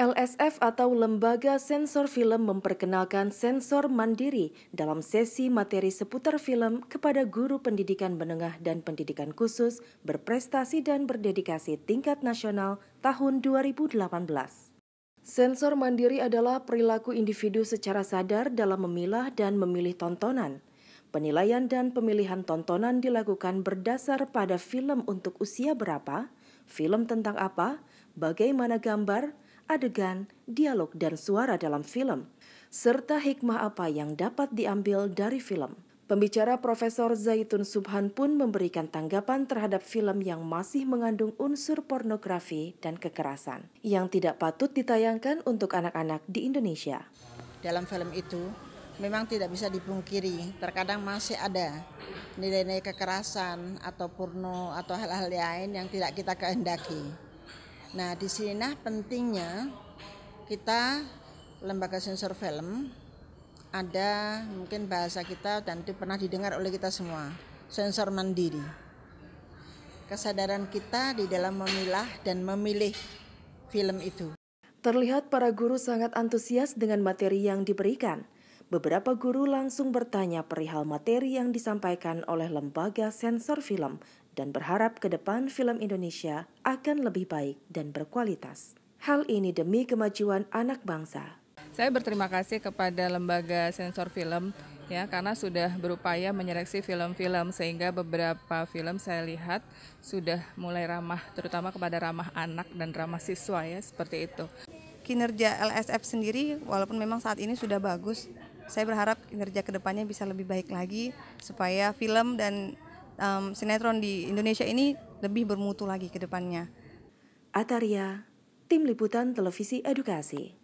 LSF atau Lembaga Sensor Film memperkenalkan sensor mandiri dalam sesi materi seputar film kepada guru pendidikan menengah dan pendidikan khusus berprestasi dan berdedikasi tingkat nasional tahun 2018. Sensor mandiri adalah perilaku individu secara sadar dalam memilah dan memilih tontonan. Penilaian dan pemilihan tontonan dilakukan berdasar pada film untuk usia berapa, film tentang apa, bagaimana gambar, adegan, dialog, dan suara dalam film, serta hikmah apa yang dapat diambil dari film. Pembicara Profesor Zaitun Subhan pun memberikan tanggapan terhadap film yang masih mengandung unsur pornografi dan kekerasan yang tidak patut ditayangkan untuk anak-anak di Indonesia. Dalam film itu memang tidak bisa dipungkiri, terkadang masih ada nilai-nilai kekerasan atau porno atau hal-hal lain yang tidak kita kehendaki Nah, di sini nah pentingnya kita lembaga sensor film ada mungkin bahasa kita dan itu pernah didengar oleh kita semua, sensor mandiri. Kesadaran kita di dalam memilah dan memilih film itu. Terlihat para guru sangat antusias dengan materi yang diberikan. Beberapa guru langsung bertanya perihal materi yang disampaikan oleh lembaga sensor film dan berharap ke depan film Indonesia akan lebih baik dan berkualitas. Hal ini demi kemajuan anak bangsa. Saya berterima kasih kepada lembaga sensor film ya karena sudah berupaya menyeleksi film-film sehingga beberapa film saya lihat sudah mulai ramah terutama kepada ramah anak dan ramah siswa ya seperti itu. Kinerja LSF sendiri walaupun memang saat ini sudah bagus, saya berharap kinerja kedepannya bisa lebih baik lagi supaya film dan um, sinetron di Indonesia ini lebih bermutu lagi ke depannya. Ataria, Tim Liputan Televisi Edukasi.